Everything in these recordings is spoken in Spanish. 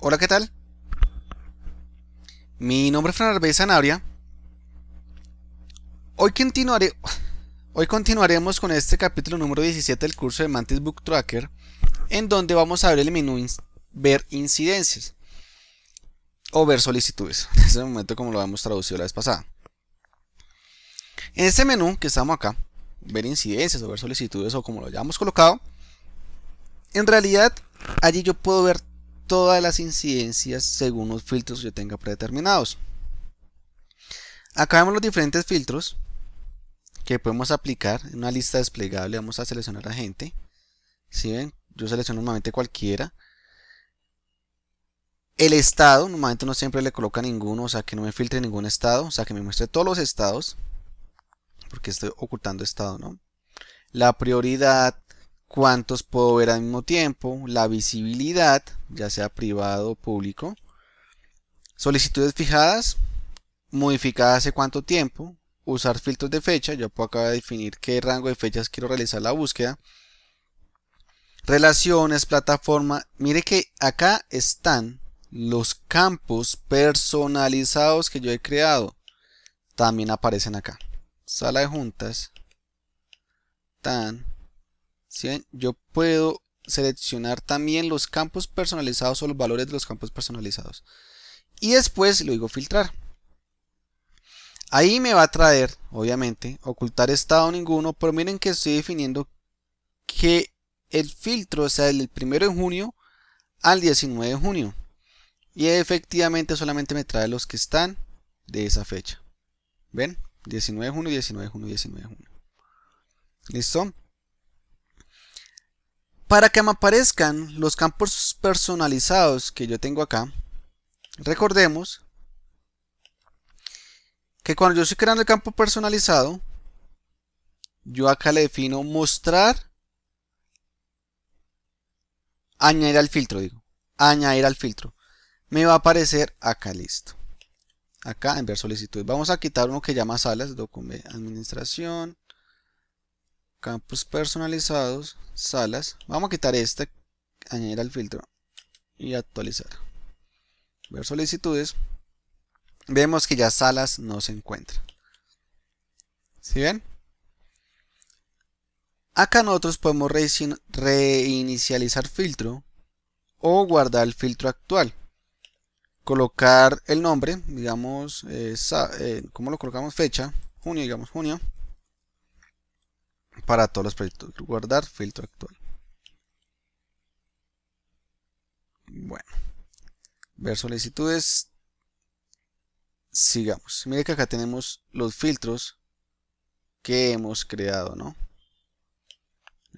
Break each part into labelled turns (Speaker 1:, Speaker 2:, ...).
Speaker 1: Hola, ¿qué tal? Mi nombre es Fernando Arbey Hoy, continuaré, hoy continuaremos con este capítulo número 17 del curso de Mantis Book Tracker, en donde vamos a ver el menú Ver incidencias o ver solicitudes. En ese momento, como lo habíamos traducido la vez pasada. En este menú que estamos acá, ver incidencias o ver solicitudes o como lo hayamos colocado, en realidad allí yo puedo ver todas las incidencias según los filtros que yo tenga predeterminados. Acá vemos los diferentes filtros que podemos aplicar en una lista desplegable. Vamos a seleccionar a gente. Si ven, yo selecciono normalmente cualquiera. El estado, normalmente no siempre le coloca ninguno, o sea que no me filtre ningún estado, o sea que me muestre todos los estados, porque estoy ocultando estado, ¿no? La prioridad, cuántos puedo ver al mismo tiempo, la visibilidad, ya sea privado o público, solicitudes fijadas, modificadas hace cuánto tiempo, usar filtros de fecha, yo puedo de definir qué rango de fechas quiero realizar la búsqueda, relaciones, plataforma, mire que acá están los campos personalizados que yo he creado, también aparecen acá, sala de juntas, tan, yo puedo seleccionar también los campos personalizados o los valores de los campos personalizados. Y después lo digo filtrar. Ahí me va a traer, obviamente, ocultar estado ninguno, pero miren que estoy definiendo que el filtro sea del 1 de junio al 19 de junio. Y efectivamente solamente me trae los que están de esa fecha. ¿Ven? 19 de junio, 19 de junio, 19 de junio. ¿Listo? Para que me aparezcan los campos personalizados que yo tengo acá, recordemos que cuando yo estoy creando el campo personalizado, yo acá le defino mostrar, añadir al filtro, digo, añadir al filtro. Me va a aparecer acá, listo. Acá, en ver solicitud, Vamos a quitar uno que llama salas, documento, administración, Campos personalizados, salas. Vamos a quitar este, añadir al filtro y actualizar. Ver solicitudes. Vemos que ya salas no se encuentra. ¿Sí ven? Acá nosotros podemos reinicializar filtro o guardar el filtro actual. Colocar el nombre, digamos, eh, eh, ¿cómo lo colocamos? Fecha, junio, digamos, junio para todos los proyectos. Guardar filtro actual. Bueno. Ver solicitudes. Sigamos. Mire que acá tenemos los filtros que hemos creado, ¿no?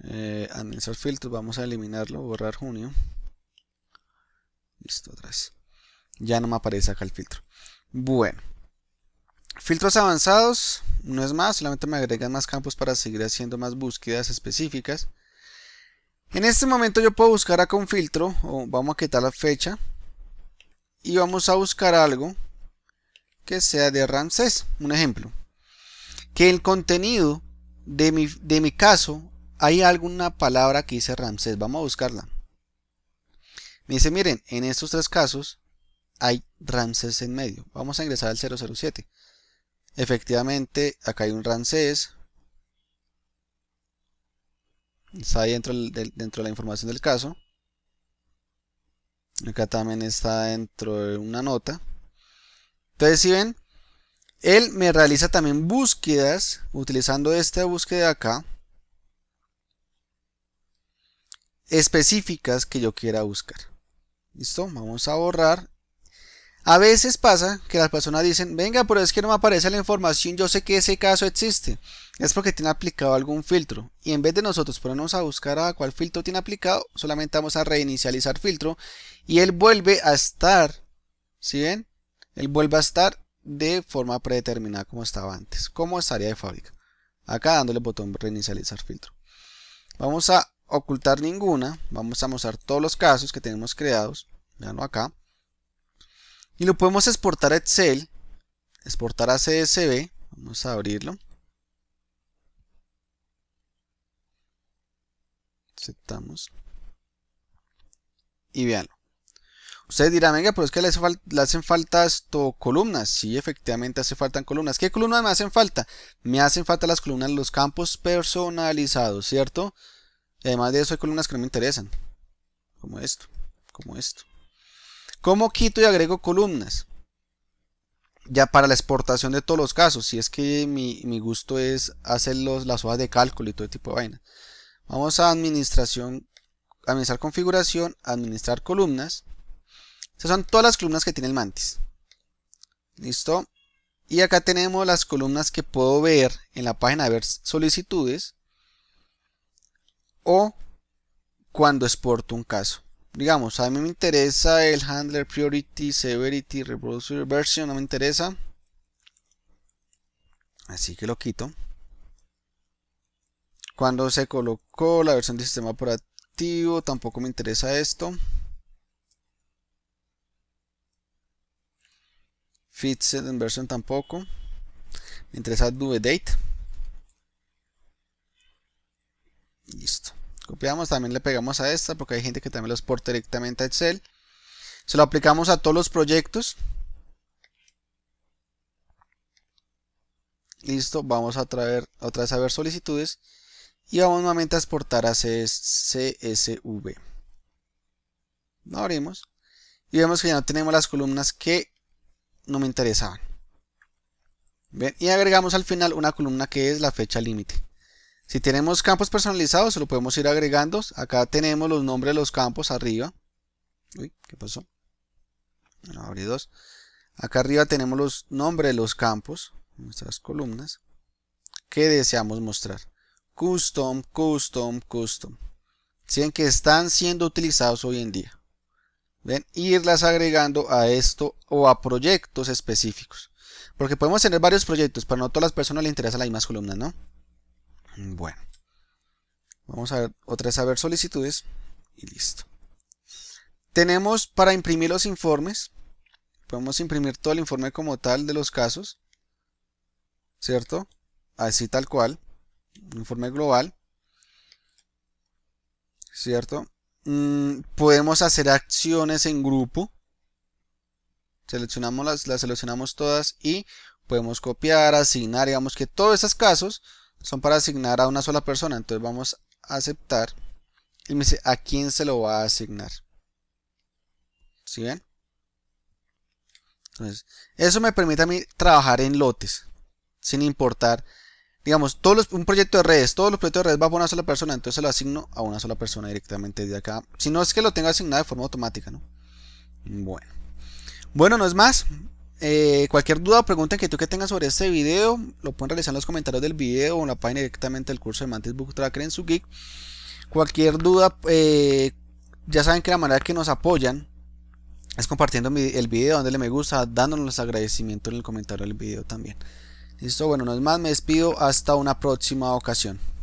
Speaker 1: Eh, filtros, vamos a eliminarlo, borrar junio. Listo, atrás. Ya no me aparece acá el filtro. Bueno. Filtros avanzados. No es más, solamente me agregan más campos para seguir haciendo más búsquedas específicas. En este momento yo puedo buscar acá un filtro, o vamos a quitar la fecha, y vamos a buscar algo que sea de Ramsés, un ejemplo. Que el contenido de mi, caso, hay alguna palabra que dice Ramsés, vamos a buscarla. Me dice, miren, en estos tres casos hay Ramses en medio. Vamos a ingresar al 007. Efectivamente, acá hay un rancés Está ahí dentro, de, dentro de la información del caso. Acá también está dentro de una nota. Entonces, si ven, él me realiza también búsquedas utilizando esta búsqueda acá. Específicas que yo quiera buscar. Listo, vamos a borrar a veces pasa que las personas dicen, venga, pero es que no me aparece la información, yo sé que ese caso existe. Es porque tiene aplicado algún filtro. Y en vez de nosotros ponernos a buscar a cuál filtro tiene aplicado, solamente vamos a reinicializar filtro. Y él vuelve a estar, Si ven? Él vuelve a estar de forma predeterminada como estaba antes, como estaría de fábrica. Acá dándole botón reinicializar filtro. Vamos a ocultar ninguna, vamos a mostrar todos los casos que tenemos creados, ya no acá y lo podemos exportar a Excel, exportar a CSV, vamos a abrirlo. Aceptamos. Y veanlo, Ustedes dirán, venga, pero es que le, hacen falta esto, columnas. Sí, efectivamente hace falta columnas. ¿Qué columnas me hacen falta? Me hacen falta las columnas, los campos personalizados, ¿cierto? además de eso hay columnas que no me interesan. Como esto, como esto. ¿Cómo quito y agrego columnas? Ya para la exportación de todos los casos, si es que mi, gusto es hacer las hojas de cálculo y todo tipo de vaina. Vamos a administración, administrar configuración, administrar columnas. Estas son todas las columnas que tiene el mantis. ¿Listo? Y acá tenemos las columnas que puedo ver en la página de ver solicitudes o cuando exporto un caso digamos, a mí me interesa el handler priority, severity, reproducer version, no me interesa. Así que lo quito. Cuando se colocó la versión de sistema operativo, tampoco me interesa esto. set en version tampoco. Me interesa due date. copiamos, también le pegamos a esta porque hay gente que también lo exporta directamente a Excel. Se lo aplicamos a todos los proyectos. Listo, vamos a traer otra vez a ver solicitudes y vamos nuevamente a exportar a CSV. Lo abrimos y vemos que ya no tenemos las columnas que no me interesaban. y agregamos al final una columna que es la fecha límite. Si tenemos campos personalizados, se lo podemos ir agregando. Acá tenemos los nombres de los campos arriba. Uy, ¿qué pasó? abrí dos. Acá arriba tenemos los nombres de los campos, nuestras columnas, que deseamos mostrar. Custom, custom, custom. Si que están siendo utilizados hoy en día. ¿Ven? Irlas agregando a esto o a proyectos específicos. Porque podemos tener varios proyectos, pero no a todas las personas les interesa las mismas columnas, ¿no? Bueno. Vamos a ver otra vez a ver solicitudes y listo. Tenemos para imprimir los informes. Podemos imprimir todo el informe como tal de los casos. ¿Cierto? Así tal cual. informe global. ¿Cierto? Mm, podemos hacer acciones en grupo. Seleccionamos las, las seleccionamos todas y podemos copiar, asignar, digamos que todos esos casos son para asignar a una sola persona. Entonces vamos a aceptar. Y me dice a quién se lo va a asignar. si ven? Entonces, eso me permite a mí trabajar en lotes. Sin importar. Digamos, todos un proyecto de redes, todos los proyectos de redes va por una sola persona, entonces se lo asigno a una sola persona directamente de acá. Si no es que lo tenga asignado de forma automática, ¿no? Bueno. Bueno, no es más. Eh, cualquier duda o pregunta que tú que tengas sobre este video, lo pueden realizar en los comentarios del video o en la página directamente del curso de Mantis Book Tracker en su geek. Cualquier duda, eh, ya saben que la manera que nos apoyan es compartiendo el video, dándole me gusta, dándonos los agradecimientos en el comentario del video también. Listo, bueno, no es más, me despido, hasta una próxima ocasión.